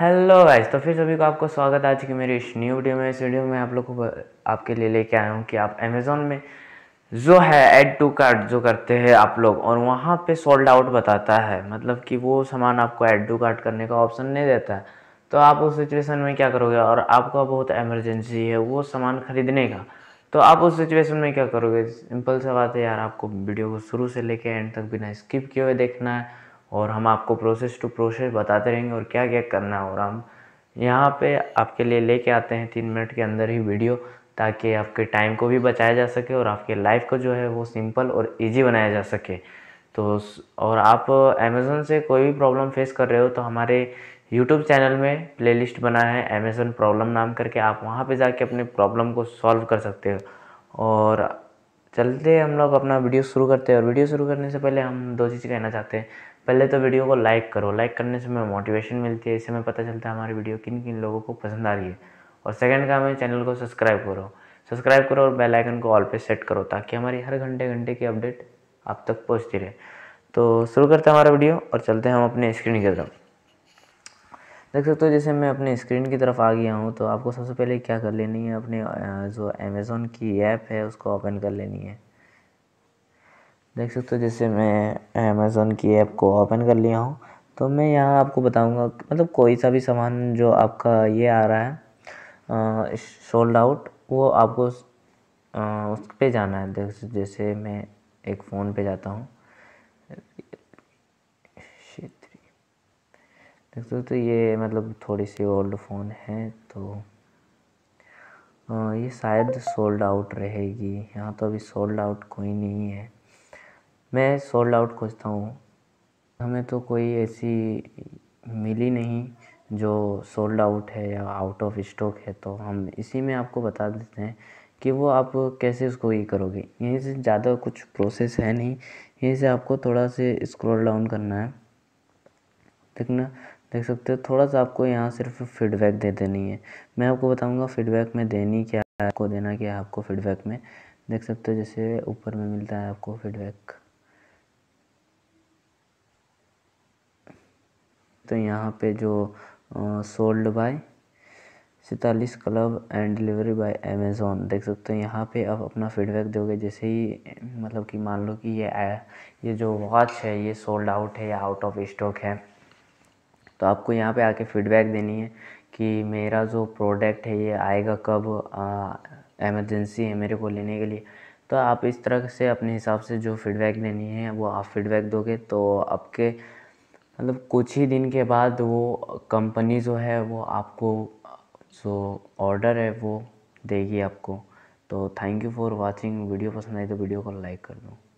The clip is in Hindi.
हेलो गाइस तो फिर सभी को आपको स्वागत आज की मेरी इस न्यू वीडियो में इस वीडियो में आप लोग को आपके लिए लेके आया हूँ कि आप अमेज़ोन में जो है एड टू कार्ट जो करते हैं आप लोग और वहाँ पे सोल्ड आउट बताता है मतलब कि वो सामान आपको एड टू कार्ट करने का ऑप्शन नहीं देता है तो आप उस सिचुएसन में क्या करोगे और आपका बहुत एमरजेंसी है वो सामान ख़रीदने का तो आप उस सिचुएसन में क्या करोगे सिंपल सा बात है यार आपको वीडियो को शुरू से लेके एंड तक बिना स्किप किए हुए देखना है और हम आपको प्रोसेस टू प्रोसेस बताते रहेंगे और क्या क्या करना है और हम यहाँ पे आपके लिए लेके आते हैं तीन मिनट के अंदर ही वीडियो ताकि आपके टाइम को भी बचाया जा सके और आपके लाइफ को जो है वो सिंपल और इजी बनाया जा सके तो और आप अमेज़ोन से कोई भी प्रॉब्लम फेस कर रहे हो तो हमारे यूट्यूब चैनल में प्लेलिस्ट बना है अमेज़ोन प्रॉब्लम नाम करके आप वहाँ पे जाके अपने प्रॉब्लम को सॉल्व कर सकते हो और चलते हम लोग अपना वीडियो शुरू करते हैं और वीडियो शुरू करने से पहले हम दो चीज़ कहना चाहते हैं पहले तो वीडियो को लाइक करो लाइक करने से हमें मोटिवेशन मिलती है इससे हमें पता चलता है हमारी वीडियो किन किन लोगों को पसंद आ रही है और सेकंड काम है चैनल को सब्सक्राइब करो सब्सक्राइब करो और बेल आइकन को ऑल पे सेट करो ताकि हमारी हर घंटे घंटे की अपडेट आप तक पहुँचती रहे तो शुरू करते हैं हमारा वीडियो और चलते हैं हम अपने स्क्रीन की तरफ देख सकते हो जैसे मैं अपने स्क्रीन की तरफ आ गया हूँ तो आपको सबसे पहले क्या कर लेनी है अपने जो अमेज़ोन की ऐप है उसको ओपन कर लेनी है देख सकते हो जैसे मैं अमेज़ोन की ऐप को ओपन कर लिया हूँ तो मैं यहाँ आपको बताऊँगा मतलब कोई सा भी सामान जो आपका ये आ रहा है सोल्ड आउट वो आपको उस, आ, उस पर जाना है देख जैसे मैं एक फ़ोन पे जाता हूँ देख सकते हो तो ये मतलब थोड़ी सी ओल्ड फ़ोन है तो ये शायद सोल्ड आउट रहेगी यहाँ तो अभी सोल्ड आउट कोई नहीं है मैं सोल्ड आउट खोजता हूँ हमें तो कोई ऐसी मिली नहीं जो सोल्ड आउट है या आउट ऑफ स्टॉक है तो हम इसी में आपको बता देते हैं कि वो आप कैसे उसको ये करोगे यहीं से ज़्यादा कुछ प्रोसेस है नहीं यहीं से आपको थोड़ा से स्क्रॉल डाउन करना है देखना देख सकते हो थोड़ा सा आपको यहाँ सिर्फ फीडबैक दे देनी है मैं आपको बताऊँगा फीडबैक में देनी क्या है आपको देना क्या है आपको फीडबैक में देख सकते हो जैसे ऊपर में मिलता है आपको फीडबैक तो यहाँ पे जो सोल्ड बाय सैतालीस club and delivery by Amazon देख सकते हो यहाँ पे आप अपना फीडबैक दोगे जैसे ही मतलब कि मान लो कि ये ये जो वॉच है ये सोल्ड आउट है या आउट ऑफ स्टॉक है तो आपको यहाँ पे आके फीडबैक देनी है कि मेरा जो प्रोडक्ट है ये आएगा कब एमरजेंसी है मेरे को लेने के लिए तो आप इस तरह से अपने हिसाब से जो फीडबैक देनी है वो आप फीडबैक दोगे तो आपके मतलब कुछ ही दिन के बाद वो कंपनी जो है वो आपको जो ऑर्डर है वो देगी आपको तो thank you for watching video पसंद आई तो वीडियो को लाइक कर दो